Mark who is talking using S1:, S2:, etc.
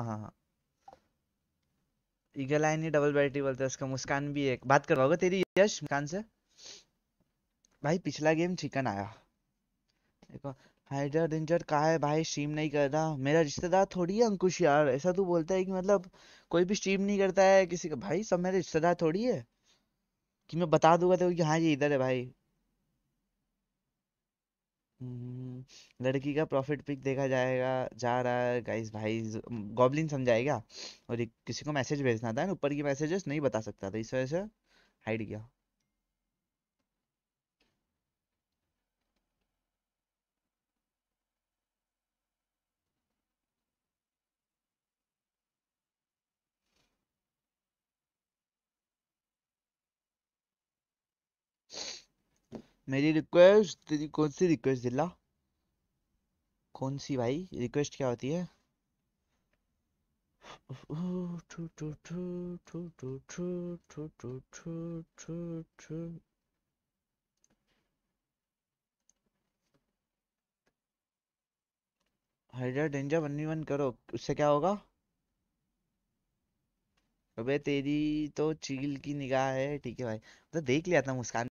S1: Eagle हाँ, आई हाँ, हाँ। नहीं डबल बैटरी बोलते हैं उसका मुस्कान भी एक बात कर करवाओगे तेरी यश मुस्कान से भाई पिछला गेम चिकन आया देखो हाइडर डेंजर कहा है भाई स्ट्रीम नहीं करता मेरा रिश्तेदार थोड़ी है अंकुश यार ऐसा तू बोलता है कि मतलब कोई भी स्ट्रीम नहीं करता है किसी का भाई सब मेरे रिश्तेदार थोड़ी है कि मैं बता दूंगा तेरे कि हाँ ये इधर है भाई हम्म। लड़की का प्रॉफिट पिक देखा जाएगा जा रहा है गाइस भाई गॉबलिन समझाएगा और एक किसी को मैसेज भेजना था ऊपर की मैसेजेस नहीं बता सकता था तो इस वजह से हाइड किया मेरी रिक्वेस्ट तेरी कौन सी रिक्वेस्ट दिला कौन सी भाई रिक्वेस्ट क्या होती है हाइड्रा डेंजर वन वन करो उससे क्या होगा अबे तेरी तो चील की निगाह है ठीक है भाई तो देख लिया था मुस्कान